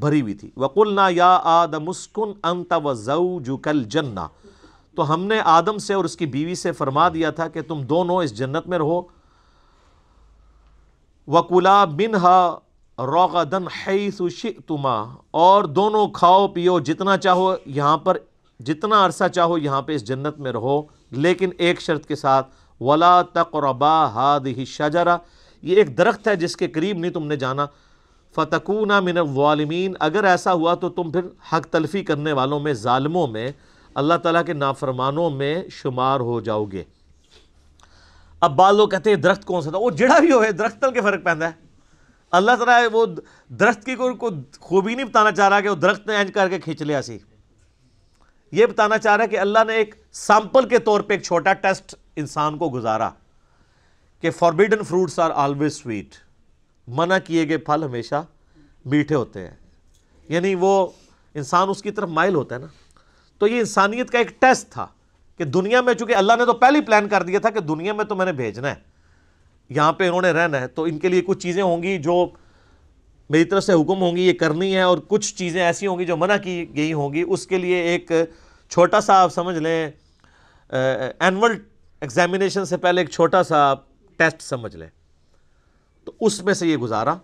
भरी हुई थी वकुलना या आदम उसकुन अंत वजऊ जुकल जन्ना तो हमने आदम से और उसकी बीवी से फरमा दिया था कि तुम दोनों इस जन्नत में रहो वकुला बिनहा रोगदन हैसुशी तुमा और दोनों खाओ पियो जितना चाहो यहाँ पर जितना अरसा चाहो यहाँ पर इस जन्नत में रहो लेकिन एक शर्त के साथ वला तकरबा हाद ही शजरा ये एक दरख्त है जिसके करीब नहीं तुमने जाना फ़तकून मिनवालमीन अगर ऐसा हुआ तो तुम फिर हक तलफ़ी करने वालों में ालमों में अल्लाह ताला के नाफरमानों में शुमार हो जाओगे अब बाल लोग कहते हैं दरख्त कौन सा था वो जड़ा भी हो है दरख्त तल के फ़र्क पैदा है अल्लाह तला वो दरख्त की कोई को खूबी नहीं बताना चाह रहा कि वो दरख्त ने एंज करके खींच लिया सी ये बताना चाह रहा है कि अल्लाह ने एक सैम्पल के तौर पर एक छोटा टेस्ट इंसान को गुजारा कि forbidden fruits are always sweet मना किए गए फल हमेशा मीठे होते हैं यानी वो इंसान उसकी तरफ माइल होता है ना तो ये इंसानियत का एक टेस्ट था कि दुनिया में चूंकि अल्लाह ने तो पहले ही प्लान कर दिया था कि दुनिया में तो मैंने भेजना है यहाँ पे इन्होंने रहना है तो इनके लिए कुछ चीज़ें होंगी जो मेरी तरफ से हुक्म होंगी ये करनी है और कुछ चीज़ें ऐसी होंगी जो मना की गई होंगी उसके लिए एक छोटा सा आप समझ लें एनअल एग्जामिनेशन से पहले एक छोटा सा टेस्ट समझ लें तो उसमें से ये गुजारा